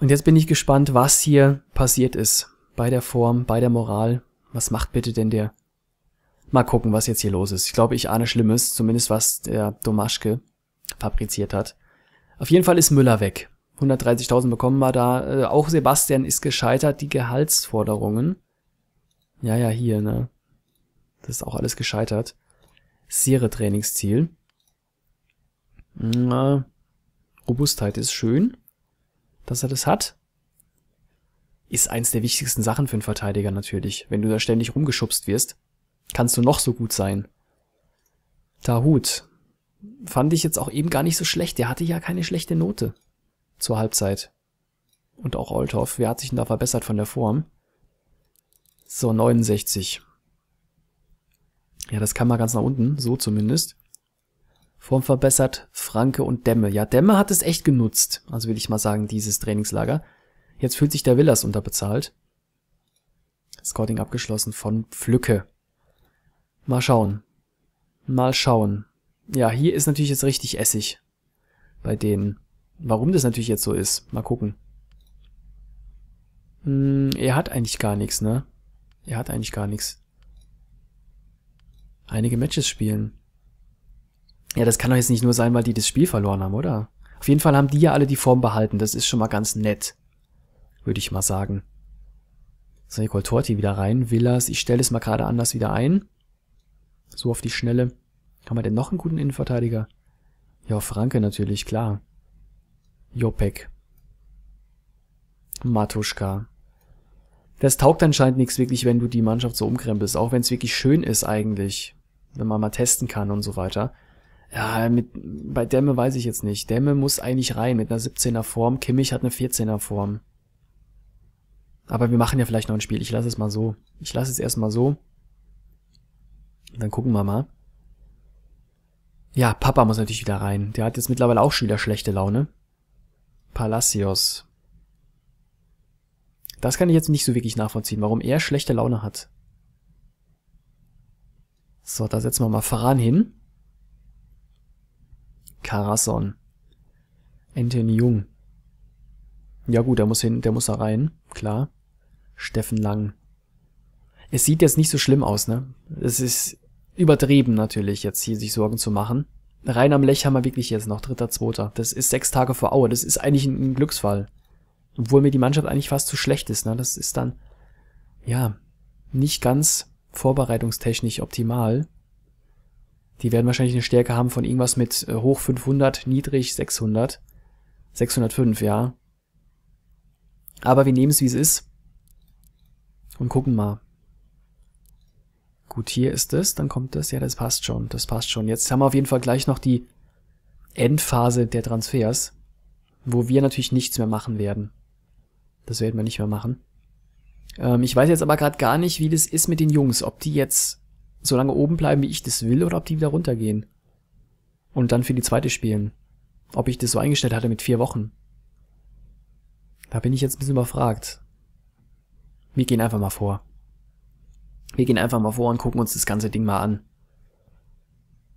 Und jetzt bin ich gespannt, was hier passiert ist. Bei der Form, bei der Moral. Was macht bitte denn der? Mal gucken, was jetzt hier los ist. Ich glaube, ich ahne Schlimmes, zumindest was der Domaschke fabriziert hat. Auf jeden Fall ist Müller weg. 130.000 bekommen wir da. Äh, auch Sebastian ist gescheitert, die Gehaltsforderungen. Ja, ja, hier, ne? Das ist auch alles gescheitert. Sire-Trainingsziel. Robustheit ist schön dass er das hat, ist eins der wichtigsten Sachen für einen Verteidiger natürlich. Wenn du da ständig rumgeschubst wirst, kannst du noch so gut sein. Tahut fand ich jetzt auch eben gar nicht so schlecht. Der hatte ja keine schlechte Note zur Halbzeit. Und auch Althoff, wer hat sich denn da verbessert von der Form? So, 69. Ja, das kann man ganz nach unten, so zumindest. Form verbessert, Franke und Dämme. Ja, Dämme hat es echt genutzt, also will ich mal sagen, dieses Trainingslager. Jetzt fühlt sich der Villas unterbezahlt. Scouting abgeschlossen von Pflücke. Mal schauen. Mal schauen. Ja, hier ist natürlich jetzt richtig Essig. Bei denen. Warum das natürlich jetzt so ist. Mal gucken. Hm, er hat eigentlich gar nichts, ne? Er hat eigentlich gar nichts. Einige Matches spielen. Ja, das kann doch jetzt nicht nur sein, weil die das Spiel verloren haben, oder? Auf jeden Fall haben die ja alle die Form behalten. Das ist schon mal ganz nett. Würde ich mal sagen. So, Nicole Torti wieder rein. Villas, ich stelle es mal gerade anders wieder ein. So auf die Schnelle. Haben wir denn noch einen guten Innenverteidiger? Ja, Franke natürlich, klar. Jopek. Matuschka. Das taugt anscheinend nichts wirklich, wenn du die Mannschaft so umkrempelst, auch wenn es wirklich schön ist eigentlich, wenn man mal testen kann und so weiter. Ja, mit, bei Dämme weiß ich jetzt nicht. Dämme muss eigentlich rein mit einer 17er Form. Kimmich hat eine 14er Form. Aber wir machen ja vielleicht noch ein Spiel. Ich lasse es mal so. Ich lasse es erstmal so. Dann gucken wir mal. Ja, Papa muss natürlich wieder rein. Der hat jetzt mittlerweile auch schon wieder schlechte Laune. Palacios. Das kann ich jetzt nicht so wirklich nachvollziehen, warum er schlechte Laune hat. So, da setzen wir mal Faran hin. Carason. Anthony Jung. Ja gut, der muss hin, der muss da rein, klar. Steffen Lang. Es sieht jetzt nicht so schlimm aus, ne? Es ist übertrieben natürlich, jetzt hier sich Sorgen zu machen. Rein am Lech haben wir wirklich jetzt noch, dritter, zweiter. Das ist sechs Tage vor Aue. Das ist eigentlich ein, Glücksfall. Obwohl mir die Mannschaft eigentlich fast zu schlecht ist, ne? Das ist dann, ja, nicht ganz vorbereitungstechnisch optimal. Die werden wahrscheinlich eine Stärke haben von irgendwas mit äh, hoch 500, niedrig 600. 605, ja. Aber wir nehmen es, wie es ist. Und gucken mal. Gut, hier ist es, dann kommt das. Ja, das passt schon, das passt schon. Jetzt haben wir auf jeden Fall gleich noch die Endphase der Transfers, wo wir natürlich nichts mehr machen werden. Das werden wir nicht mehr machen. Ähm, ich weiß jetzt aber gerade gar nicht, wie das ist mit den Jungs, ob die jetzt so lange oben bleiben, wie ich das will, oder ob die wieder runtergehen. Und dann für die zweite spielen. Ob ich das so eingestellt hatte mit vier Wochen. Da bin ich jetzt ein bisschen überfragt. Wir gehen einfach mal vor. Wir gehen einfach mal vor und gucken uns das ganze Ding mal an.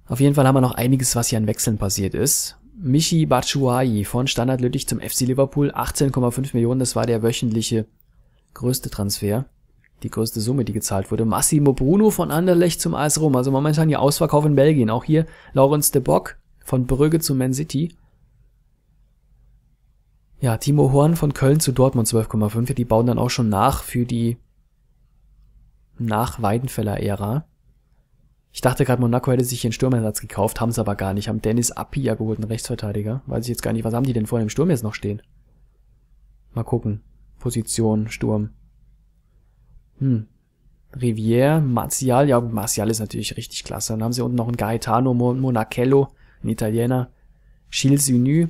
Auf jeden Fall haben wir noch einiges, was hier an Wechseln passiert ist. Michi Batshuayi von Standard Lüttich zum FC Liverpool, 18,5 Millionen, das war der wöchentliche größte Transfer die größte Summe, die gezahlt wurde. Massimo Bruno von Anderlecht zum AS Rom. Also momentan hier Ausverkauf in Belgien. Auch hier Laurens de Bock von Brügge zu Man City. Ja, Timo Horn von Köln zu Dortmund 12,5. Ja, die bauen dann auch schon nach für die nach Weidenfeller-Ära. Ich dachte gerade, Monaco hätte sich hier einen Stürmersatz gekauft, haben sie aber gar nicht. Haben Dennis Appia geholt, einen Rechtsverteidiger. Weiß ich jetzt gar nicht, was haben die denn vorher im Sturm jetzt noch stehen? Mal gucken. Position, Sturm. Hm. Rivière, Martial, ja, Martial ist natürlich richtig klasse. Dann haben sie unten noch einen Gaetano Monachello, ein Italiener, Gilles Sunu.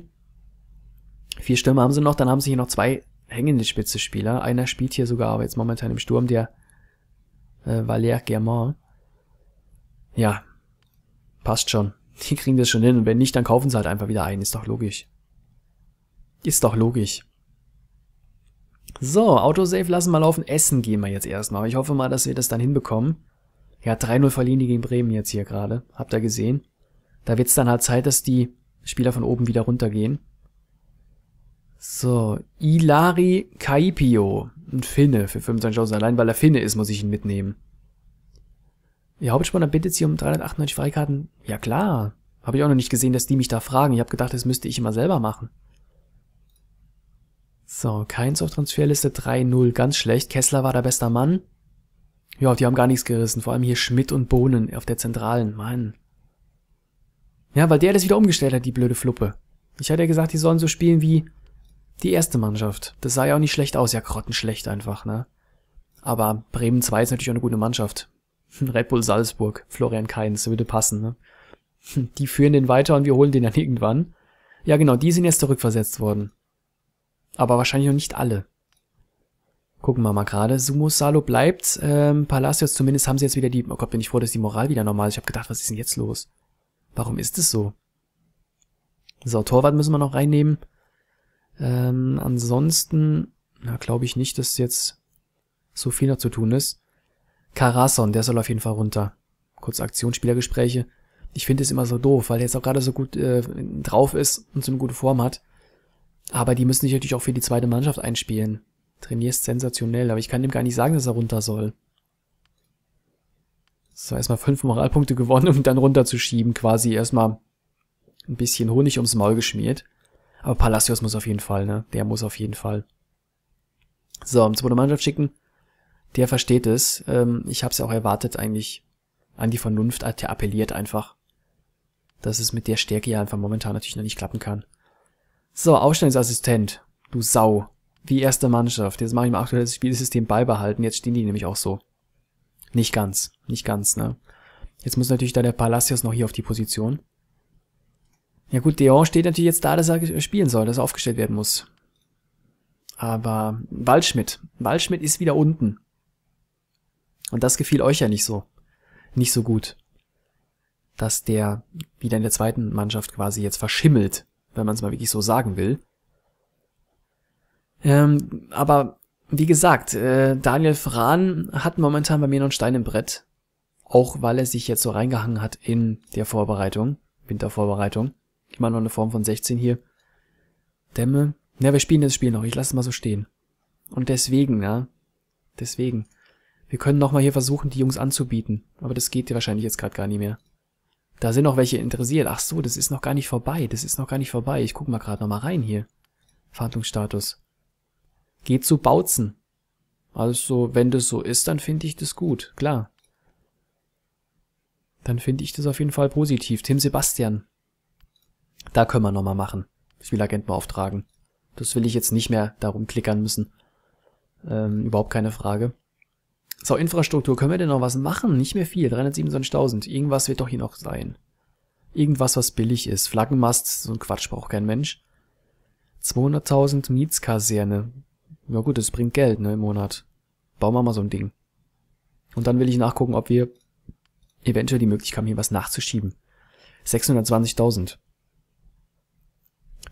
Vier Stürme haben sie noch, dann haben sie hier noch zwei hängende Spitzespieler. Einer spielt hier sogar, aber jetzt momentan im Sturm, der äh, Valère Germain. Ja, passt schon. Die kriegen das schon hin und wenn nicht, dann kaufen sie halt einfach wieder ein, ist doch logisch. Ist doch logisch. So, Autosave lassen wir laufen. Essen gehen wir jetzt erstmal. Aber ich hoffe mal, dass wir das dann hinbekommen. Ja, 3-0 verlieren die gegen Bremen jetzt hier gerade. Habt ihr gesehen? Da wird's dann halt Zeit, dass die Spieler von oben wieder runtergehen. So, Ilari Kaipio. Ein Finne für 25.000. Allein weil er Finne ist, muss ich ihn mitnehmen. Ihr Hauptspanner bittet sie um 398 Freikarten. Ja klar. Habe ich auch noch nicht gesehen, dass die mich da fragen. Ich habe gedacht, das müsste ich immer selber machen. So, Keins auf Transferliste 3-0. Ganz schlecht. Kessler war der beste Mann. Ja, die haben gar nichts gerissen. Vor allem hier Schmidt und Bohnen auf der Zentralen. Mann. Ja, weil der das wieder umgestellt hat, die blöde Fluppe. Ich hatte ja gesagt, die sollen so spielen wie die erste Mannschaft. Das sah ja auch nicht schlecht aus. Ja, grottenschlecht einfach, ne? Aber Bremen 2 ist natürlich auch eine gute Mannschaft. Red Bull Salzburg, Florian Kainz, würde passen, ne? Die führen den weiter und wir holen den dann irgendwann. Ja, genau, die sind jetzt zurückversetzt worden. Aber wahrscheinlich noch nicht alle. Gucken wir mal gerade. Sumo Salo bleibt. Ähm, Palacios zumindest haben sie jetzt wieder die... Oh Gott, bin ich froh, dass die Moral wieder normal ist. Ich habe gedacht, was ist denn jetzt los? Warum ist es so? So, Torwart müssen wir noch reinnehmen. Ähm, ansonsten, na, glaube ich nicht, dass jetzt so viel noch zu tun ist. Karason, der soll auf jeden Fall runter. Kurz Aktionsspielergespräche. Ich finde es immer so doof, weil er jetzt auch gerade so gut äh, drauf ist und so eine gute Form hat. Aber die müssen sich natürlich auch für die zweite Mannschaft einspielen. Trainierst sensationell, aber ich kann dem gar nicht sagen, dass er runter soll. So, erstmal fünf Moralpunkte gewonnen, um dann runterzuschieben, quasi erstmal ein bisschen Honig ums Maul geschmiert. Aber Palacios muss auf jeden Fall, ne? Der muss auf jeden Fall. So, um zweite Mannschaft schicken. Der versteht es. Ähm, ich hab's ja auch erwartet eigentlich. An die Vernunft, der appelliert einfach. Dass es mit der Stärke ja einfach momentan natürlich noch nicht klappen kann. So, Ausstellungsassistent. Du Sau. Wie erste Mannschaft. Jetzt mache ich mein aktuelles Spielsystem beibehalten. Jetzt stehen die nämlich auch so. Nicht ganz. Nicht ganz, ne? Jetzt muss natürlich da der Palacios noch hier auf die Position. Ja gut, Deon steht natürlich jetzt da, dass er spielen soll, dass er aufgestellt werden muss. Aber Waldschmidt. Waldschmidt ist wieder unten. Und das gefiel euch ja nicht so. Nicht so gut. Dass der wieder in der zweiten Mannschaft quasi jetzt verschimmelt wenn man es mal wirklich so sagen will. Ähm, aber wie gesagt, äh, Daniel Fran hat momentan bei mir noch einen Stein im Brett. Auch weil er sich jetzt so reingehangen hat in der Vorbereitung, Wintervorbereitung. Ich meine noch eine Form von 16 hier. Dämme. Ja, wir spielen das Spiel noch. Ich lasse es mal so stehen. Und deswegen, ja. Deswegen. Wir können nochmal hier versuchen, die Jungs anzubieten. Aber das geht dir wahrscheinlich jetzt gerade gar nicht mehr. Da sind noch welche interessiert. Ach so, das ist noch gar nicht vorbei. Das ist noch gar nicht vorbei. Ich guck mal gerade noch mal rein hier. Verhandlungsstatus. Geht zu Bautzen. Also, wenn das so ist, dann finde ich das gut. Klar. Dann finde ich das auf jeden Fall positiv. Tim Sebastian. Da können wir noch mal machen. Ich will Agent beauftragen. Das will ich jetzt nicht mehr darum klickern müssen. Ähm, überhaupt keine Frage. So, Infrastruktur, können wir denn noch was machen? Nicht mehr viel, 327.000. Irgendwas wird doch hier noch sein. Irgendwas, was billig ist. Flaggenmast, so ein Quatsch braucht kein Mensch. 200.000 Mietskaserne. Na gut, das bringt Geld, ne, im Monat. Bauen wir mal so ein Ding. Und dann will ich nachgucken, ob wir eventuell die Möglichkeit haben, hier was nachzuschieben. 620.000.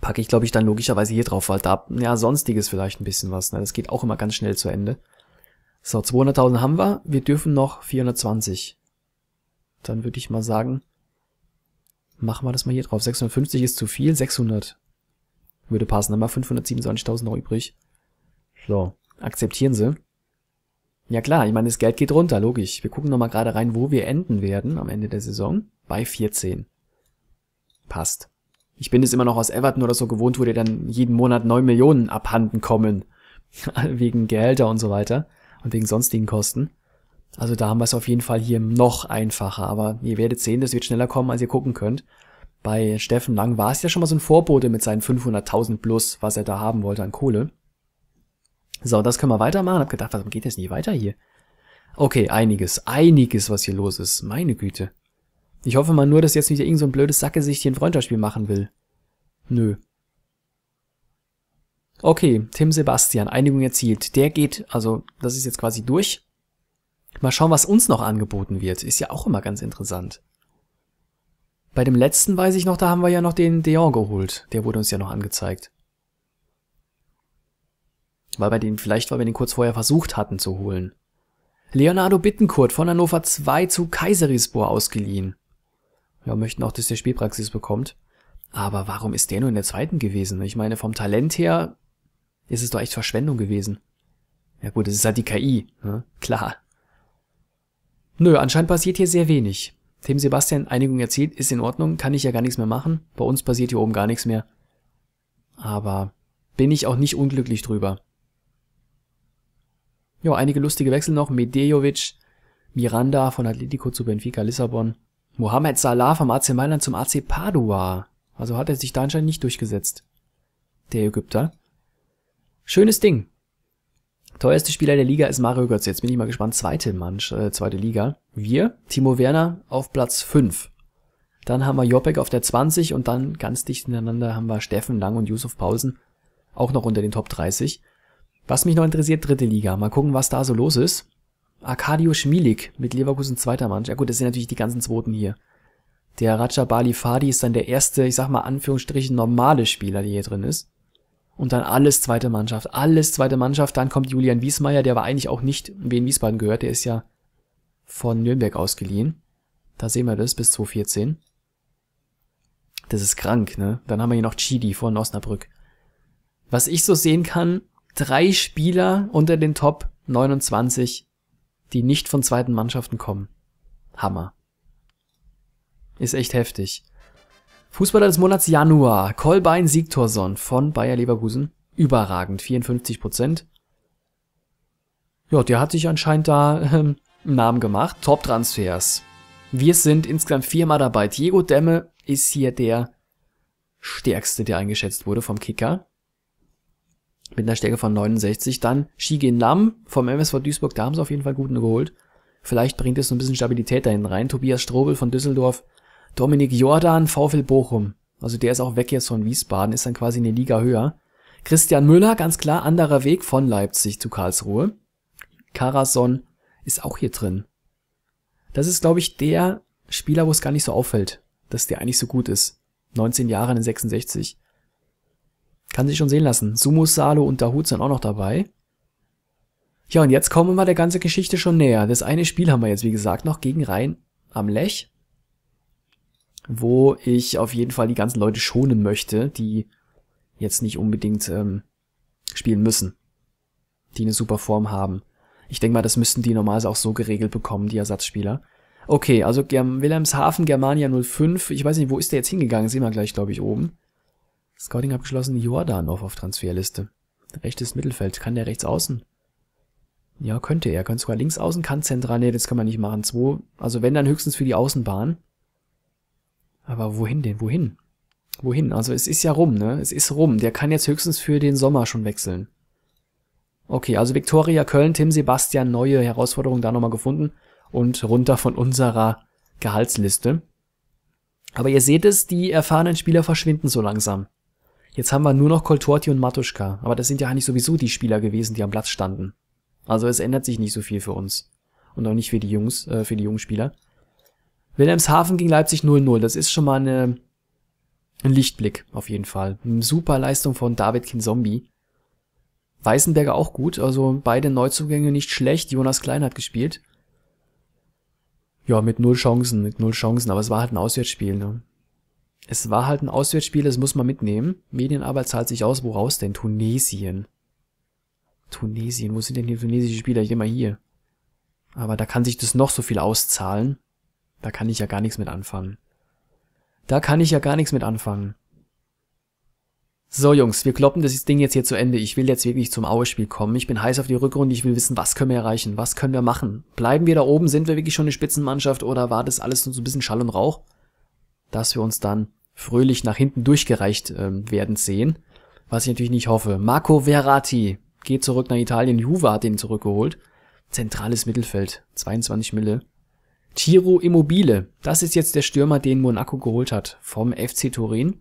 Packe ich, glaube ich, dann logischerweise hier drauf, weil da, ja, sonstiges vielleicht ein bisschen was, ne? Das geht auch immer ganz schnell zu Ende. So, 200.000 haben wir. Wir dürfen noch 420. Dann würde ich mal sagen, machen wir das mal hier drauf. 650 ist zu viel, 600 würde passen. Dann haben wir 527.000 noch übrig. So, akzeptieren sie. Ja klar, ich meine, das Geld geht runter, logisch. Wir gucken nochmal gerade rein, wo wir enden werden am Ende der Saison. Bei 14. Passt. Ich bin es immer noch aus Everton oder so gewohnt, wo dir dann jeden Monat 9 Millionen abhanden kommen. Wegen Gehälter und so weiter und wegen sonstigen Kosten. Also da haben wir es auf jeden Fall hier noch einfacher, aber ihr werdet sehen, das wird schneller kommen, als ihr gucken könnt. Bei Steffen Lang war es ja schon mal so ein Vorbote mit seinen 500.000 plus, was er da haben wollte an Kohle. So, das können wir weitermachen. Hab gedacht, warum geht das nicht weiter hier? Okay, einiges, einiges, was hier los ist. Meine Güte. Ich hoffe mal nur, dass jetzt nicht irgend so ein blödes Sackgesicht hier ein Freundschaftsspiel machen will. Nö, Okay, Tim Sebastian, Einigung erzielt. Der geht, also das ist jetzt quasi durch. Mal schauen, was uns noch angeboten wird. Ist ja auch immer ganz interessant. Bei dem letzten weiß ich noch, da haben wir ja noch den Deon geholt. Der wurde uns ja noch angezeigt. Weil bei den, vielleicht weil wir den kurz vorher versucht hatten zu holen. Leonardo Bittenkurt von Hannover 2 zu Kaiserisbohr ausgeliehen. Ja, möchten auch, dass der Spielpraxis bekommt. Aber warum ist der nur in der zweiten gewesen? Ich meine, vom Talent her ist es doch echt Verschwendung gewesen. Ja gut, es ist halt die KI, ne? klar. Nö, anscheinend passiert hier sehr wenig. Dem Sebastian Einigung erzielt, ist in Ordnung, kann ich ja gar nichts mehr machen. Bei uns passiert hier oben gar nichts mehr. Aber bin ich auch nicht unglücklich drüber. Ja, einige lustige Wechsel noch. Medejovic, Miranda von Atletico zu Benfica Lissabon. Mohamed Salah vom AC Mailand zum AC Padua. Also hat er sich da anscheinend nicht durchgesetzt. Der Ägypter. Schönes Ding. Teuerste Spieler der Liga ist Mario Götze. Jetzt bin ich mal gespannt. Zweite Mannschaft, äh, zweite Liga. Wir, Timo Werner auf Platz 5. Dann haben wir Jopek auf der 20 und dann ganz dicht hintereinander haben wir Steffen Lang und Yusuf Pausen auch noch unter den Top 30. Was mich noch interessiert, dritte Liga. Mal gucken, was da so los ist. Arkadio Schmilik mit Leverkusen zweiter Mannschaft. Ja gut, das sind natürlich die ganzen Zweiten hier. Der Raja Bali Fadi ist dann der erste, ich sag mal Anführungsstrichen, normale Spieler, der hier drin ist und dann alles zweite Mannschaft, alles zweite Mannschaft. Dann kommt Julian Wiesmeier, der war eigentlich auch nicht wen Wiesbaden gehört, der ist ja von Nürnberg ausgeliehen. Da sehen wir das bis 2014. Das ist krank, ne? Dann haben wir hier noch Chidi von Osnabrück. Was ich so sehen kann, drei Spieler unter den Top 29, die nicht von zweiten Mannschaften kommen. Hammer. Ist echt heftig. Fußballer des Monats Januar, Kolbein Sigtorsson von Bayer Leverkusen. Überragend, 54 Prozent. Ja, der hat sich anscheinend da ähm, einen Namen gemacht. Top-Transfers. Wir sind insgesamt viermal dabei. Diego Demme ist hier der stärkste, der eingeschätzt wurde vom Kicker. Mit einer Stärke von 69. Dann Shige Nam vom MSV Duisburg. Da haben sie auf jeden Fall guten geholt. Vielleicht bringt es so ein bisschen Stabilität dahin rein. Tobias Strobel von Düsseldorf Dominik Jordan, VfL Bochum. Also der ist auch weg jetzt von Wiesbaden, ist dann quasi eine Liga höher. Christian Müller, ganz klar, anderer Weg von Leipzig zu Karlsruhe. Karason ist auch hier drin. Das ist, glaube ich, der Spieler, wo es gar nicht so auffällt, dass der eigentlich so gut ist. 19 Jahre in 66. Kann sich schon sehen lassen. Sumo Salo und Dahut sind auch noch dabei. Ja, und jetzt kommen wir der ganze Geschichte schon näher. Das eine Spiel haben wir jetzt, wie gesagt, noch gegen Rhein am Lech wo ich auf jeden Fall die ganzen Leute schonen möchte, die jetzt nicht unbedingt ähm, spielen müssen, die eine super Form haben. Ich denke mal, das müssten die normalerweise auch so geregelt bekommen, die Ersatzspieler. Okay, also Wilhelmshaven, Germania 05. Ich weiß nicht, wo ist der jetzt hingegangen? Sehen wir gleich, glaube ich, oben. Scouting abgeschlossen, Jordanov auf Transferliste. Rechtes Mittelfeld. Kann der rechts außen? Ja, könnte er. Kann sogar links außen, kann zentral. Nee, das kann man nicht machen. Zwei, also wenn, dann höchstens für die Außenbahn. Aber wohin denn? Wohin? Wohin? Also es ist ja rum, ne? Es ist rum. Der kann jetzt höchstens für den Sommer schon wechseln. Okay, also Viktoria Köln, Tim Sebastian, neue Herausforderung da nochmal gefunden und runter von unserer Gehaltsliste. Aber ihr seht es, die erfahrenen Spieler verschwinden so langsam. Jetzt haben wir nur noch Koltorti und Matuschka, aber das sind ja eigentlich sowieso die Spieler gewesen, die am Platz standen. Also es ändert sich nicht so viel für uns. Und auch nicht für die Jungs, äh, für die jungen Spieler. Wilhelmshaven gegen Leipzig 0-0. Das ist schon mal eine, ein Lichtblick, auf jeden Fall. Eine super Leistung von David Kinzombi. Weißenberger auch gut, also beide Neuzugänge nicht schlecht. Jonas Klein hat gespielt. Ja, mit null Chancen, mit null Chancen, aber es war halt ein Auswärtsspiel. Ne? Es war halt ein Auswärtsspiel, das muss man mitnehmen. Medienarbeit zahlt sich aus. Woraus denn? Tunesien. Tunesien, wo sind denn die tunesischen Spieler? Ich mal hier. Aber da kann sich das noch so viel auszahlen. Da kann ich ja gar nichts mit anfangen. Da kann ich ja gar nichts mit anfangen. So Jungs, wir kloppen das Ding jetzt hier zu Ende. Ich will jetzt wirklich zum aue kommen. Ich bin heiß auf die Rückrunde. Ich will wissen, was können wir erreichen? Was können wir machen? Bleiben wir da oben? Sind wir wirklich schon eine Spitzenmannschaft oder war das alles nur so ein bisschen Schall und Rauch? Dass wir uns dann fröhlich nach hinten durchgereicht ähm, werden sehen. Was ich natürlich nicht hoffe. Marco Verratti geht zurück nach Italien. Juve hat ihn zurückgeholt. Zentrales Mittelfeld. 22 Mille. Tiro Immobile, das ist jetzt der Stürmer, den Monaco geholt hat vom FC Turin.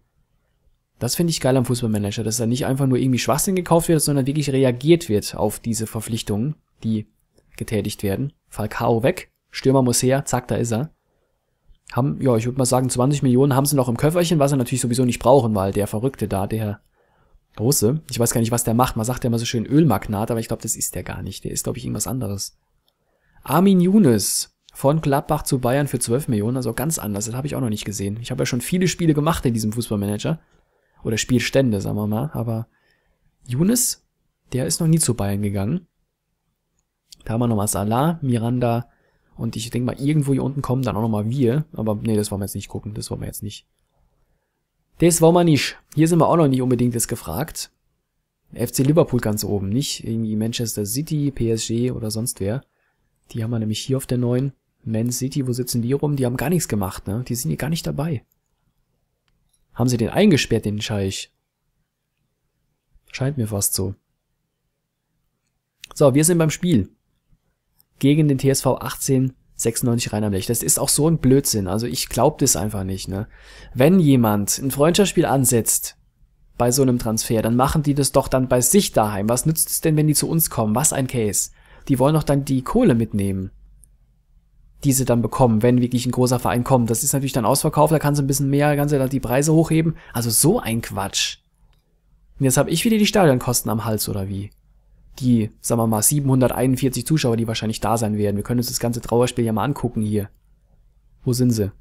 Das finde ich geil am Fußballmanager, dass da nicht einfach nur irgendwie Schwachsinn gekauft wird, sondern wirklich reagiert wird auf diese Verpflichtungen, die getätigt werden. Falcao weg, Stürmer muss her, zack, da ist er. Haben, ja, ich würde mal sagen, 20 Millionen haben sie noch im Köfferchen, was sie natürlich sowieso nicht brauchen, weil der Verrückte da, der Russe, ich weiß gar nicht, was der macht. Man sagt ja immer so schön Ölmagnat, aber ich glaube, das ist der gar nicht. Der ist, glaube ich, irgendwas anderes. Armin Younes, von Gladbach zu Bayern für 12 Millionen, also ganz anders. Das habe ich auch noch nicht gesehen. Ich habe ja schon viele Spiele gemacht in diesem Fußballmanager. Oder Spielstände, sagen wir mal. Aber Younes, der ist noch nie zu Bayern gegangen. Da haben wir nochmal Salah, Miranda und ich denke mal, irgendwo hier unten kommen dann auch nochmal wir. Aber nee, das wollen wir jetzt nicht gucken. Das wollen wir jetzt nicht. Das wollen wir nicht. Hier sind wir auch noch nicht unbedingt das gefragt. FC Liverpool ganz oben, nicht irgendwie Manchester City, PSG oder sonst wer. Die haben wir nämlich hier auf der neuen. Man City, wo sitzen die rum? Die haben gar nichts gemacht, ne? Die sind hier gar nicht dabei. Haben sie den eingesperrt, den Scheich? Scheint mir fast so. So, wir sind beim Spiel. Gegen den TSV 1896 Rhein am Lech. Das ist auch so ein Blödsinn. Also ich glaube das einfach nicht, ne? Wenn jemand ein Freundschaftsspiel ansetzt, bei so einem Transfer, dann machen die das doch dann bei sich daheim. Was nützt es denn, wenn die zu uns kommen? Was ein Case die wollen doch dann die Kohle mitnehmen, die sie dann bekommen, wenn wirklich ein großer Verein kommt. Das ist natürlich dann ausverkauft, da kann sie ein bisschen mehr, kannst du dann die Preise hochheben. Also so ein Quatsch. Und jetzt habe ich wieder die Stadionkosten am Hals, oder wie? Die, sagen wir mal, 741 Zuschauer, die wahrscheinlich da sein werden. Wir können uns das ganze Trauerspiel ja mal angucken hier. Wo sind sie?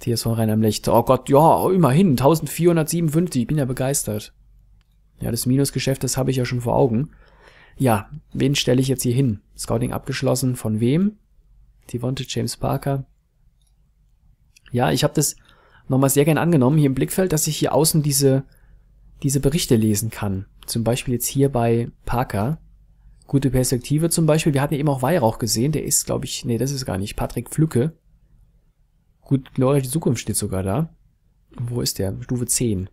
TSV rheinheim Lecht. Oh Gott, ja, immerhin, 1457, ich bin ja begeistert. Ja, das Minusgeschäft, das habe ich ja schon vor Augen ja, wen stelle ich jetzt hier hin? Scouting abgeschlossen, von wem? Devonte James Parker. Ja, ich habe das nochmal sehr gern angenommen hier im Blickfeld, dass ich hier außen diese, diese Berichte lesen kann. Zum Beispiel jetzt hier bei Parker. Gute Perspektive zum Beispiel. Wir hatten eben auch Weihrauch gesehen. Der ist, glaube ich, nee, das ist gar nicht. Patrick Pflücke. Gut, glorreiche Zukunft steht sogar da. Wo ist der? Stufe 10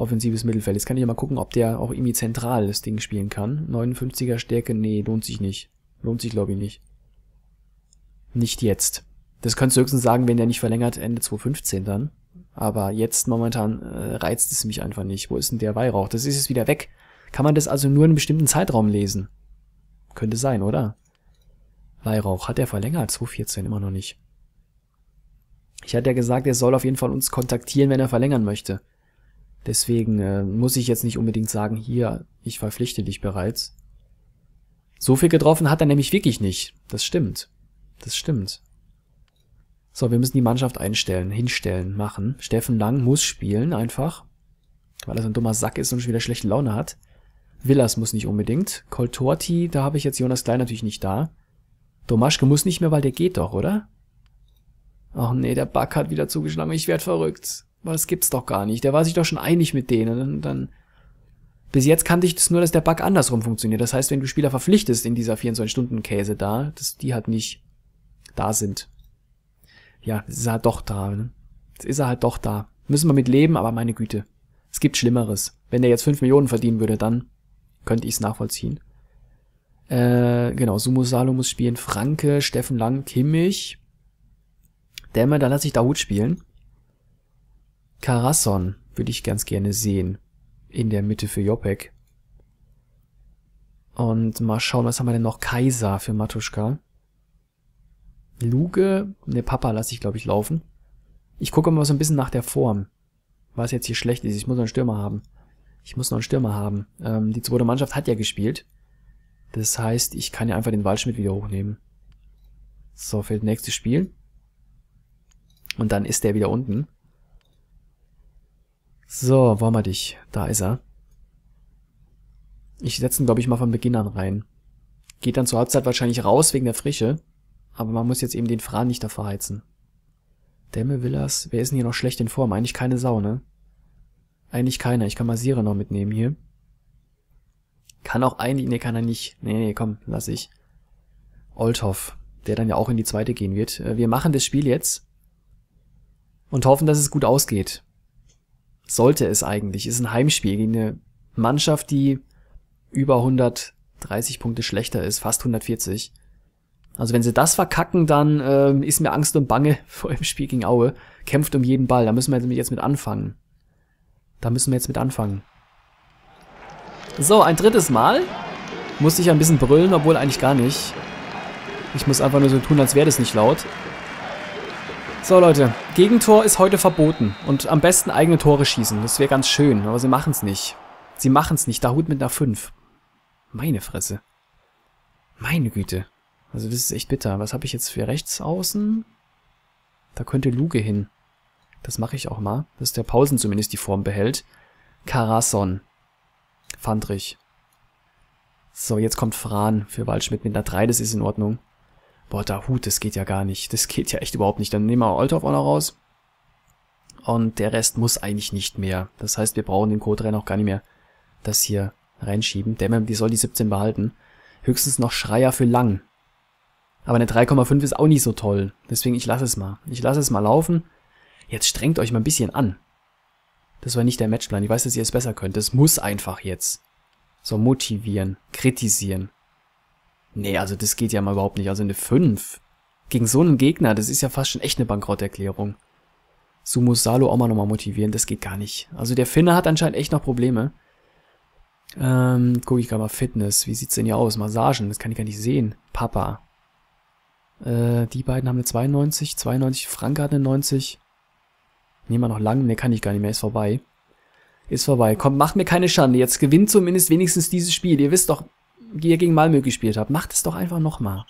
offensives Mittelfeld. Jetzt kann ich ja mal gucken, ob der auch irgendwie zentral das Ding spielen kann. 59er Stärke, nee, lohnt sich nicht. Lohnt sich, glaube ich, nicht. Nicht jetzt. Das könntest du höchstens sagen, wenn der nicht verlängert, Ende 2015 dann. Aber jetzt momentan äh, reizt es mich einfach nicht. Wo ist denn der Weihrauch? Das ist jetzt wieder weg. Kann man das also nur in einem bestimmten Zeitraum lesen? Könnte sein, oder? Weihrauch hat er verlängert, 2014 immer noch nicht. Ich hatte ja gesagt, er soll auf jeden Fall uns kontaktieren, wenn er verlängern möchte. Deswegen äh, muss ich jetzt nicht unbedingt sagen, hier, ich verpflichte dich bereits. So viel getroffen hat er nämlich wirklich nicht. Das stimmt. Das stimmt. So, wir müssen die Mannschaft einstellen, hinstellen, machen. Steffen Lang muss spielen, einfach. Weil er so ein dummer Sack ist und schon wieder schlechte Laune hat. Villas muss nicht unbedingt. Coltorti, da habe ich jetzt Jonas Klein natürlich nicht da. Domaschke muss nicht mehr, weil der geht doch, oder? Ach nee, der Bug hat wieder zugeschlagen. Ich werd verrückt. Aber das gibt's doch gar nicht. Der war sich doch schon einig mit denen. Und dann, bis jetzt kannte ich das nur, dass der Bug andersrum funktioniert. Das heißt, wenn du Spieler verpflichtest in dieser 24-Stunden-Käse da, dass die halt nicht da sind. Ja, es ist halt doch da. Ne? Jetzt ist er halt doch da. Müssen wir mit leben, aber meine Güte. Es gibt Schlimmeres. Wenn der jetzt 5 Millionen verdienen würde, dann könnte ich es nachvollziehen. Äh, genau, Sumo Salo muss spielen. Franke, Steffen Lang, Kimmich. Dämme, dann lasse ich Dahut spielen. Karasson würde ich ganz gerne sehen. In der Mitte für Jopek. Und mal schauen, was haben wir denn noch? Kaiser für Matuschka. Luge, ne, Papa lasse ich, glaube ich, laufen. Ich gucke mal so ein bisschen nach der Form. Was jetzt hier schlecht ist. Ich muss noch einen Stürmer haben. Ich muss noch einen Stürmer haben. Ähm, die zweite Mannschaft hat ja gespielt. Das heißt, ich kann ja einfach den Waldschmidt wieder hochnehmen. So, fällt nächstes Spiel. Und dann ist der wieder unten. So, wo haben wir dich? Da ist er. Ich setze ihn, glaube ich, mal von Beginn an rein. Geht dann zur Halbzeit wahrscheinlich raus wegen der Frische. Aber man muss jetzt eben den Fran nicht da verheizen. Dämme Villas, wer ist denn hier noch schlecht in Form? Eigentlich keine Sau, ne? Eigentlich keiner. Ich kann Masira noch mitnehmen hier. Kann auch ein... Ne, kann er nicht. Nee, nee, komm, lass ich. Oldhoff, der dann ja auch in die zweite gehen wird. Äh, wir machen das Spiel jetzt. Und hoffen, dass es gut ausgeht sollte es eigentlich. Ist ein Heimspiel gegen eine Mannschaft, die über 130 Punkte schlechter ist, fast 140. Also wenn sie das verkacken, dann äh, ist mir Angst und Bange vor dem Spiel gegen Aue. Kämpft um jeden Ball. Da müssen wir jetzt mit anfangen. Da müssen wir jetzt mit anfangen. So, ein drittes Mal. Musste ich ein bisschen brüllen, obwohl eigentlich gar nicht. Ich muss einfach nur so tun, als wäre das nicht laut. So Leute, Gegentor ist heute verboten und am besten eigene Tore schießen. Das wäre ganz schön, aber sie machen es nicht. Sie machen es nicht. Dahut mit einer 5. Meine Fresse. Meine Güte. Also das ist echt bitter. Was habe ich jetzt für rechts außen? Da könnte Luge hin. Das mache ich auch mal, dass der Pausen zumindest die Form behält. Karason. Fandrich. So, jetzt kommt Fran für Waldschmidt mit einer 3. Das ist in Ordnung. Boah, da Hut, das geht ja gar nicht. Das geht ja echt überhaupt nicht. Dann nehmen wir Oldorf auch noch raus. Und der Rest muss eigentlich nicht mehr. Das heißt, wir brauchen den Code-Renner auch gar nicht mehr das hier reinschieben. Dämme, die soll die 17 behalten. Höchstens noch Schreier für lang. Aber eine 3,5 ist auch nicht so toll. Deswegen, ich lasse es mal. Ich lasse es mal laufen. Jetzt strengt euch mal ein bisschen an. Das war nicht der Matchplan. Ich weiß, dass ihr es besser könnt. Es muss einfach jetzt. So motivieren, kritisieren. Nee, also das geht ja mal überhaupt nicht. Also eine 5 gegen so einen Gegner, das ist ja fast schon echt eine Bankrotterklärung. So muss Salo auch mal nochmal motivieren, das geht gar nicht. Also der Finne hat anscheinend echt noch Probleme. Ähm, guck ich gerade mal Fitness. Wie sieht's denn hier aus? Massagen, das kann ich gar nicht sehen. Papa. Äh, die beiden haben eine 92, 92, Frank hat eine 90. Nehmen wir noch lang, ne, kann ich gar nicht mehr, ist vorbei. Ist vorbei. Komm, mach mir keine Schande. Jetzt gewinnt zumindest wenigstens dieses Spiel. Ihr wisst doch, ihr gegen Malmö gespielt habt. Macht es doch einfach nochmal.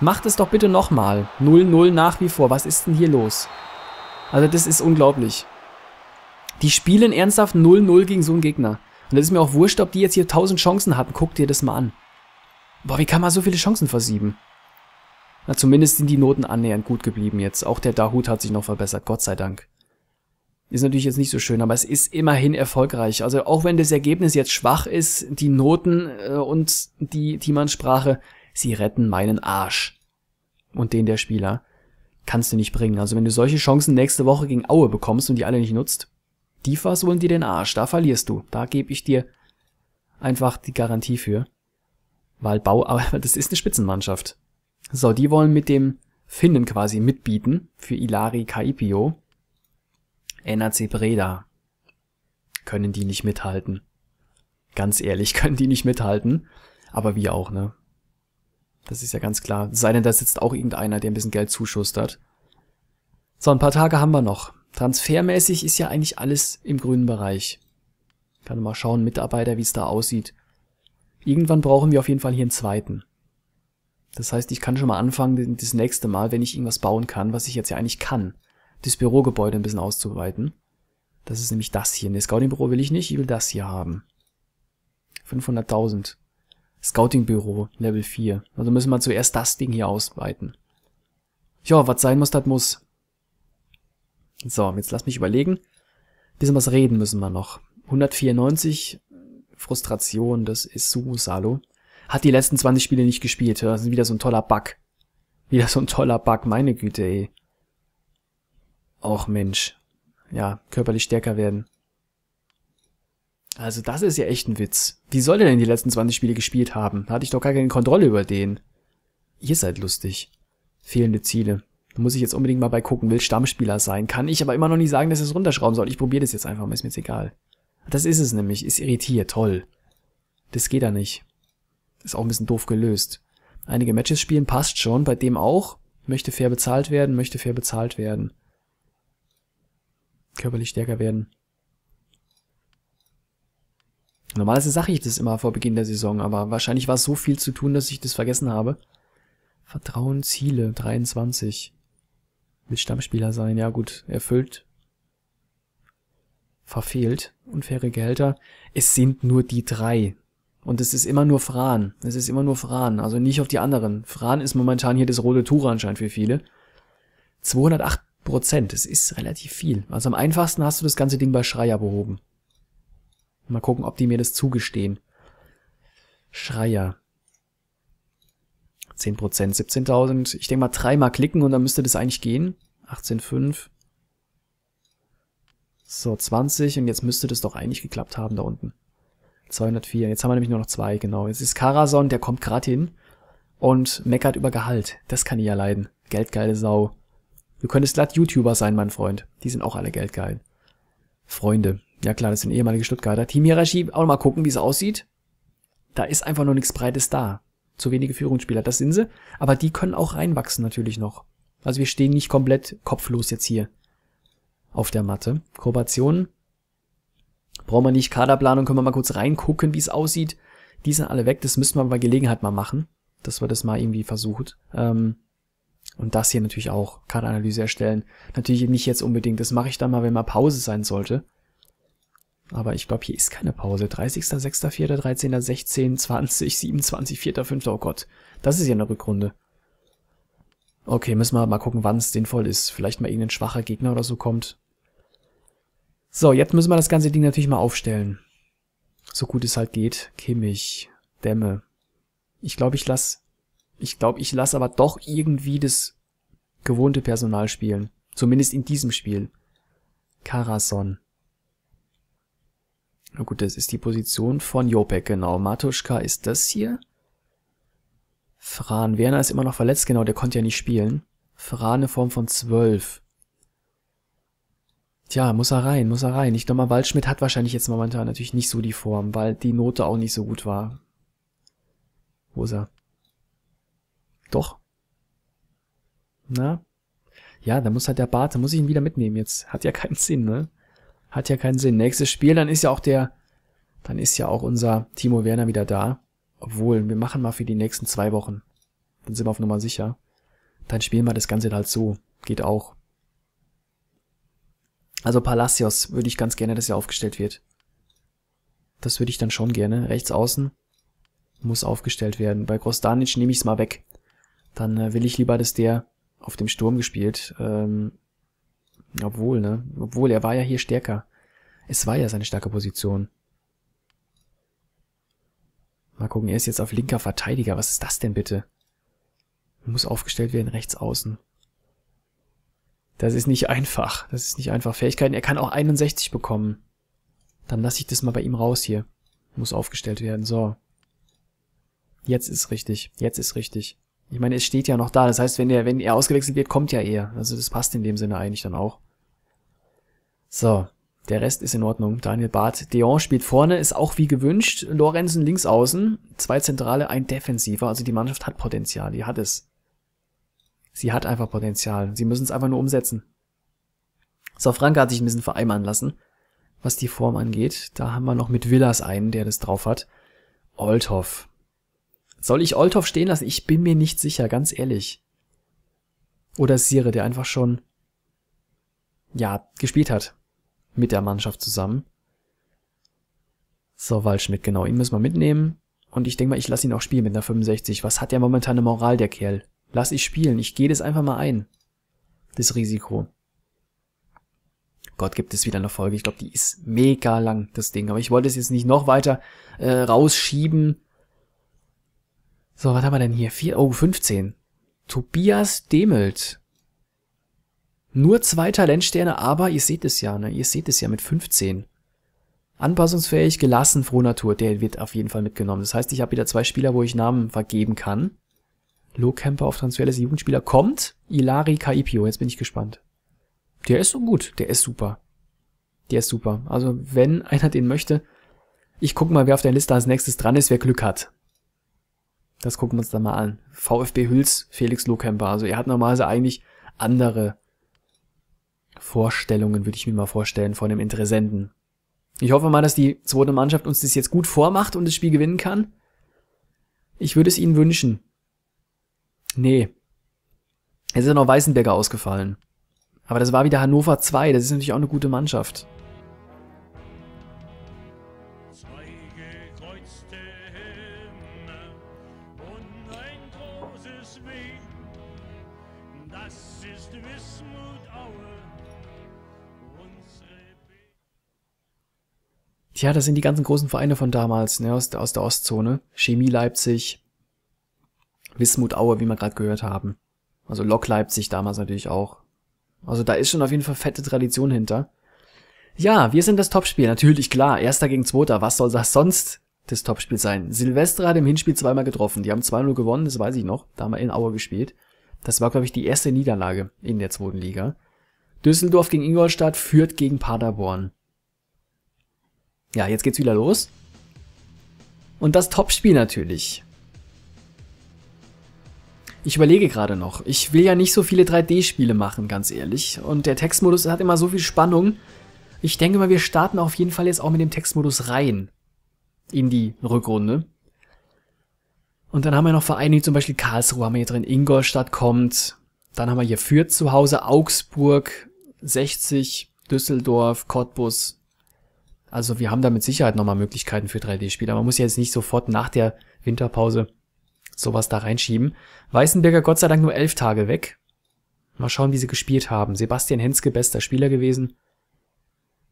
Macht es doch bitte nochmal. 0-0 nach wie vor. Was ist denn hier los? Also das ist unglaublich. Die spielen ernsthaft 0-0 gegen so einen Gegner. Und das ist mir auch wurscht, ob die jetzt hier 1000 Chancen hatten. Guck dir das mal an. Boah, wie kann man so viele Chancen versieben? Na, zumindest sind die Noten annähernd gut geblieben jetzt. Auch der Dahut hat sich noch verbessert, Gott sei Dank. Ist natürlich jetzt nicht so schön, aber es ist immerhin erfolgreich. Also auch wenn das Ergebnis jetzt schwach ist, die Noten äh, und die Thiemann-Sprache, sie retten meinen Arsch. Und den der Spieler. Kannst du nicht bringen. Also wenn du solche Chancen nächste Woche gegen Aue bekommst und die alle nicht nutzt, die versohlen dir den Arsch. Da verlierst du. Da gebe ich dir einfach die Garantie für. Weil Bau, aber das ist eine Spitzenmannschaft. So, die wollen mit dem Finnen quasi mitbieten für Ilari Kaipio. NAC Breda. Können die nicht mithalten. Ganz ehrlich, können die nicht mithalten. Aber wir auch, ne? Das ist ja ganz klar. Sei denn, da sitzt auch irgendeiner, der ein bisschen Geld zuschustert. So, ein paar Tage haben wir noch. Transfermäßig ist ja eigentlich alles im grünen Bereich. Kann mal schauen, Mitarbeiter, wie es da aussieht. Irgendwann brauchen wir auf jeden Fall hier einen zweiten. Das heißt, ich kann schon mal anfangen, das nächste Mal, wenn ich irgendwas bauen kann, was ich jetzt ja eigentlich kann das Bürogebäude ein bisschen auszuweiten. Das ist nämlich das hier. Ne, Scouting-Büro will ich nicht, ich will das hier haben. 500.000. Scouting-Büro, Level 4. Also müssen wir zuerst das Ding hier ausweiten. Ja, was sein muss, das muss. So, jetzt lass mich überlegen. Bisschen was reden müssen wir noch. 194 Frustration, das ist so Sumusalo. Hat die letzten 20 Spiele nicht gespielt. Das ist wieder so ein toller Bug. Wieder so ein toller Bug, meine Güte, ey auch Mensch, ja, körperlich stärker werden. Also das ist ja echt ein Witz. Wie soll er denn die letzten 20 Spiele gespielt haben? Da hatte ich doch gar keine Kontrolle über den. Ihr seid lustig. Fehlende Ziele. Da muss ich jetzt unbedingt mal bei gucken, will Stammspieler sein. Kann ich aber immer noch nicht sagen, dass ich es runterschrauben soll. Ich probiere das jetzt einfach mal, ist mir jetzt egal. Das ist es nämlich, ist irritiert, toll. Das geht da nicht. Ist auch ein bisschen doof gelöst. Einige Matches spielen passt schon, bei dem auch. Möchte fair bezahlt werden, möchte fair bezahlt werden körperlich stärker werden. Normalerweise sage ich das immer vor Beginn der Saison, aber wahrscheinlich war so viel zu tun, dass ich das vergessen habe. Vertrauen, Ziele, 23. Will Stammspieler sein, ja gut, erfüllt. Verfehlt, unfaire Gehälter. Es sind nur die drei. Und es ist immer nur Fran. Es ist immer nur Fran, also nicht auf die anderen. Fran ist momentan hier das rote Tuch anscheinend für viele. 208 Prozent. Es ist relativ viel. Also am einfachsten hast du das ganze Ding bei Schreier behoben. Mal gucken, ob die mir das zugestehen. Schreier. 10%, Prozent, 17.000. Ich denke mal dreimal klicken und dann müsste das eigentlich gehen. 18,5. So, 20 und jetzt müsste das doch eigentlich geklappt haben da unten. 204. Jetzt haben wir nämlich nur noch zwei, genau. Jetzt ist Karason, der kommt gerade hin und meckert über Gehalt. Das kann ich ja leiden. Geldgeile Sau. Du könntest glatt YouTuber sein, mein Freund. Die sind auch alle geldgeil. Freunde. Ja klar, das sind ehemalige Stuttgarter. Teamhierarchie, auch mal gucken, wie es aussieht. Da ist einfach nur nichts Breites da. Zu wenige Führungsspieler, das sind sie. Aber die können auch reinwachsen natürlich noch. Also wir stehen nicht komplett kopflos jetzt hier auf der Matte. Kooperationen. Brauchen wir nicht Kaderplanung, können wir mal kurz reingucken, wie es aussieht. Die sind alle weg, das müssen wir bei Gelegenheit mal machen, dass wir das mal irgendwie versucht. Ähm, und das hier natürlich auch Kartanalyse erstellen. Natürlich nicht jetzt unbedingt, das mache ich dann mal, wenn mal Pause sein sollte. Aber ich glaube, hier ist keine Pause. 30., 6., 4., 13., 16., 20., 27., 4., 5., oh Gott. Das ist ja eine Rückrunde. Okay, müssen wir mal gucken, wann es sinnvoll ist. Vielleicht mal irgendein schwacher Gegner oder so kommt. So, jetzt müssen wir das ganze Ding natürlich mal aufstellen. So gut es halt geht. Kimmich, Dämme. Ich glaube, ich lasse ich glaube, ich lasse aber doch irgendwie das gewohnte Personal spielen. Zumindest in diesem Spiel. Karason. Na gut, das ist die Position von Jopek, genau. Matuschka ist das hier. Fran. Werner ist immer noch verletzt, genau, der konnte ja nicht spielen. Fran in Form von 12. Tja, muss er rein, muss er rein. Ich glaube mal, Waldschmidt hat wahrscheinlich jetzt momentan natürlich nicht so die Form, weil die Note auch nicht so gut war. Wo ist er? Doch. Na? Ja, da muss halt der Bart, da muss ich ihn wieder mitnehmen jetzt. Hat ja keinen Sinn, ne? Hat ja keinen Sinn. Nächstes Spiel, dann ist ja auch der, dann ist ja auch unser Timo Werner wieder da. Obwohl, wir machen mal für die nächsten zwei Wochen. Dann sind wir auf Nummer sicher. Dann spielen wir das Ganze halt so. Geht auch. Also Palacios würde ich ganz gerne, dass er aufgestellt wird. Das würde ich dann schon gerne. Rechts außen muss aufgestellt werden. Bei Grostanic nehme ich es mal weg dann äh, will ich lieber, dass der auf dem Sturm gespielt. Ähm, obwohl, ne? Obwohl, er war ja hier stärker. Es war ja seine starke Position. Mal gucken, er ist jetzt auf linker Verteidiger. Was ist das denn bitte? Muss aufgestellt werden, rechts außen. Das ist nicht einfach. Das ist nicht einfach. Fähigkeiten, er kann auch 61 bekommen. Dann lasse ich das mal bei ihm raus hier. Muss aufgestellt werden, so. Jetzt ist richtig, jetzt ist richtig. Ich meine, es steht ja noch da. Das heißt, wenn er, wenn er ausgewechselt wird, kommt ja er. Also das passt in dem Sinne eigentlich dann auch. So, der Rest ist in Ordnung. Daniel Barth. Deon spielt vorne, ist auch wie gewünscht. Lorenzen links außen. Zwei Zentrale, ein Defensiver. Also die Mannschaft hat Potenzial. Die hat es. Sie hat einfach Potenzial. Sie müssen es einfach nur umsetzen. So, Franke hat sich ein bisschen vereimern lassen, was die Form angeht. Da haben wir noch mit Villas einen, der das drauf hat. Olthoff. Soll ich Oltov stehen lassen? Ich bin mir nicht sicher, ganz ehrlich. Oder Sire, der einfach schon, ja, gespielt hat. Mit der Mannschaft zusammen. So, Waldschmidt, genau. Ihn müssen wir mitnehmen. Und ich denke mal, ich lasse ihn auch spielen mit einer 65. Was hat der momentan eine Moral, der Kerl? Lass ich spielen. Ich gehe das einfach mal ein. Das Risiko. Gott, gibt es wieder eine Folge. Ich glaube, die ist mega lang, das Ding. Aber ich wollte es jetzt nicht noch weiter äh, rausschieben. So, was haben wir denn hier? Vier, oh, 15. Tobias Demelt. Nur zwei Talentsterne, aber ihr seht es ja, ne? Ihr seht es ja mit 15. Anpassungsfähig, gelassen, froh Natur, der wird auf jeden Fall mitgenommen. Das heißt, ich habe wieder zwei Spieler, wo ich Namen vergeben kann. Low Camper auf transferlose Jugendspieler kommt. Ilari Kaipio, jetzt bin ich gespannt. Der ist so gut, der ist super. Der ist super. Also, wenn einer den möchte, ich guck mal, wer auf der Liste als nächstes dran ist, wer Glück hat. Das gucken wir uns dann mal an. VfB Hüls, Felix Lohkemper. Also er hat normalerweise eigentlich andere Vorstellungen, würde ich mir mal vorstellen, von dem Interessenten. Ich hoffe mal, dass die zweite Mannschaft uns das jetzt gut vormacht und das Spiel gewinnen kann. Ich würde es ihnen wünschen. Nee. Es ist ja noch Weißenberger ausgefallen. Aber das war wieder Hannover 2, das ist natürlich auch eine gute Mannschaft. Ja, das sind die ganzen großen Vereine von damals, ne, aus, der, aus der Ostzone. Chemie Leipzig, Wismut Aue, wie wir gerade gehört haben. Also Lok Leipzig damals natürlich auch. Also da ist schon auf jeden Fall fette Tradition hinter. Ja, wir sind das Topspiel, natürlich klar. Erster gegen Zweiter, was soll das sonst das Topspiel sein? Silvestre hat im Hinspiel zweimal getroffen. Die haben 2-0 gewonnen, das weiß ich noch. Da haben wir in Aue gespielt. Das war, glaube ich, die erste Niederlage in der zweiten Liga. Düsseldorf gegen Ingolstadt, Fürth gegen Paderborn. Ja, jetzt geht's wieder los. Und das Topspiel natürlich. Ich überlege gerade noch. Ich will ja nicht so viele 3D-Spiele machen, ganz ehrlich. Und der Textmodus hat immer so viel Spannung. Ich denke mal, wir starten auf jeden Fall jetzt auch mit dem Textmodus rein. In die Rückrunde. Und dann haben wir noch Vereine wie zum Beispiel Karlsruhe haben wir hier drin, Ingolstadt kommt. Dann haben wir hier Fürth zu Hause, Augsburg, 60, Düsseldorf, Cottbus, also wir haben da mit Sicherheit nochmal Möglichkeiten für 3D-Spiele. Man muss ja jetzt nicht sofort nach der Winterpause sowas da reinschieben. Weißenberger Gott sei Dank nur elf Tage weg. Mal schauen, wie sie gespielt haben. Sebastian Henske, bester Spieler gewesen.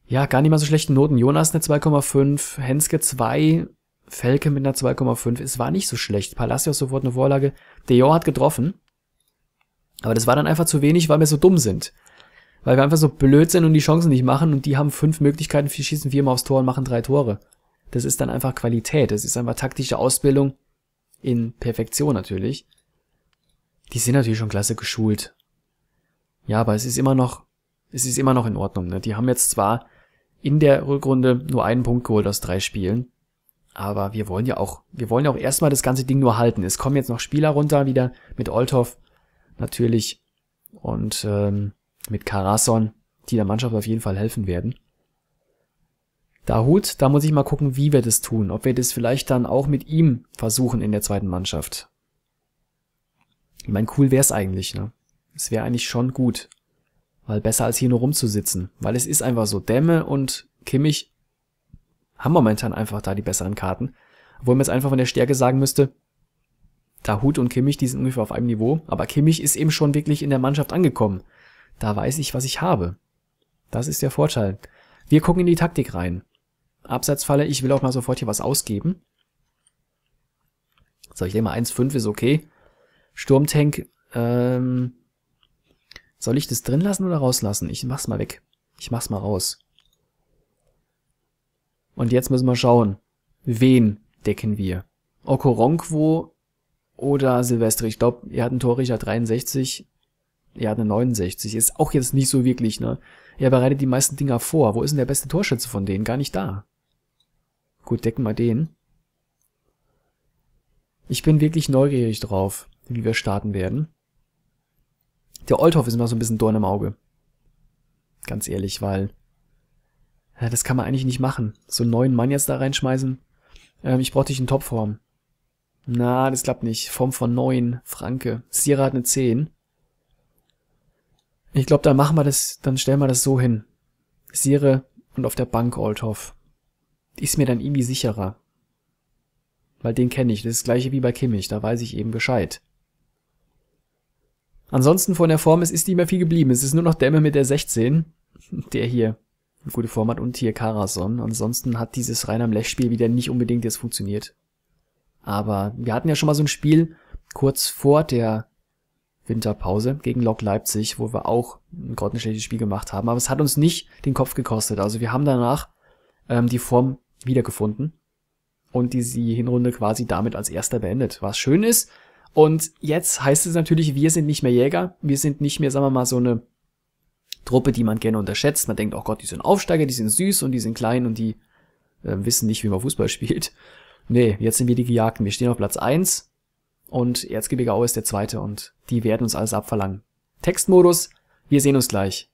Ja, gar nicht mal so schlechten Noten. Jonas eine 2,5, Henske 2, Felke mit einer 2,5. Es war nicht so schlecht. Palacios sofort eine Vorlage. Deor hat getroffen. Aber das war dann einfach zu wenig, weil wir so dumm sind weil wir einfach so blöd sind und die Chancen nicht machen und die haben fünf Möglichkeiten, vier schießen viermal aufs Tor und machen drei Tore. Das ist dann einfach Qualität, das ist einfach taktische Ausbildung in Perfektion natürlich. Die sind natürlich schon klasse geschult. Ja, aber es ist immer noch, es ist immer noch in Ordnung. Ne? Die haben jetzt zwar in der Rückrunde nur einen Punkt geholt aus drei Spielen, aber wir wollen ja auch, wir wollen ja auch erstmal das ganze Ding nur halten. Es kommen jetzt noch Spieler runter wieder mit Olthoff natürlich und ähm, mit Karason, die der Mannschaft auf jeden Fall helfen werden. Dahut, da muss ich mal gucken, wie wir das tun. Ob wir das vielleicht dann auch mit ihm versuchen in der zweiten Mannschaft. Ich meine, cool wär's eigentlich, ne? Es wäre eigentlich schon gut. Weil besser als hier nur rumzusitzen. Weil es ist einfach so, Dämme und Kimmich haben momentan einfach da die besseren Karten. Obwohl man jetzt einfach von der Stärke sagen müsste, Dahut und Kimmich, die sind ungefähr auf einem Niveau. Aber Kimmich ist eben schon wirklich in der Mannschaft angekommen. Da weiß ich, was ich habe. Das ist der Vorteil. Wir gucken in die Taktik rein. Abseitsfalle, ich will auch mal sofort hier was ausgeben. So, ich nehme 1,5 ist okay. Sturmtank, ähm, soll ich das drin lassen oder rauslassen? Ich mach's mal weg. Ich mach's mal raus. Und jetzt müssen wir schauen, wen decken wir? Okoronkwo oder Silvestri? Ich glaube, ihr hat einen Torrichter 63 ja, eine 69. Ist auch jetzt nicht so wirklich, ne? Er bereitet die meisten Dinger vor. Wo ist denn der beste Torschütze von denen? Gar nicht da. Gut, decken wir den. Ich bin wirklich neugierig drauf, wie wir starten werden. Der Oldhoff ist immer so ein bisschen Dorn im Auge. Ganz ehrlich, weil ja, das kann man eigentlich nicht machen. So einen neuen Mann jetzt da reinschmeißen. Ähm, ich brauche dich in Topform. Na, das klappt nicht. Form von neun, Franke. Sierra hat eine 10. Ich glaube, dann machen wir das, dann stellen wir das so hin. Sire und auf der Bank Oldhoff. Ist mir dann irgendwie sicherer. Weil den kenne ich. Das ist das gleiche wie bei Kimmich, da weiß ich eben Bescheid. Ansonsten von der Form ist, ist nicht mehr viel geblieben. Es ist nur noch Dämme mit der 16. Der hier. Eine gute Form hat und hier Karason. Ansonsten hat dieses Rainer Lech-Spiel wieder nicht unbedingt jetzt funktioniert. Aber wir hatten ja schon mal so ein Spiel kurz vor der Winterpause gegen Lok Leipzig, wo wir auch ein grottenschlechtes Spiel gemacht haben. Aber es hat uns nicht den Kopf gekostet. Also wir haben danach ähm, die Form wiedergefunden und die die Hinrunde quasi damit als erster beendet, was schön ist. Und jetzt heißt es natürlich, wir sind nicht mehr Jäger, wir sind nicht mehr, sagen wir mal, so eine Truppe, die man gerne unterschätzt. Man denkt, oh Gott, die sind Aufsteiger, die sind süß und die sind klein und die äh, wissen nicht, wie man Fußball spielt. Nee, jetzt sind wir die Gejagten. Wir stehen auf Platz eins und Erzgebirge Aue ist der zweite und die werden uns alles abverlangen. Textmodus, wir sehen uns gleich.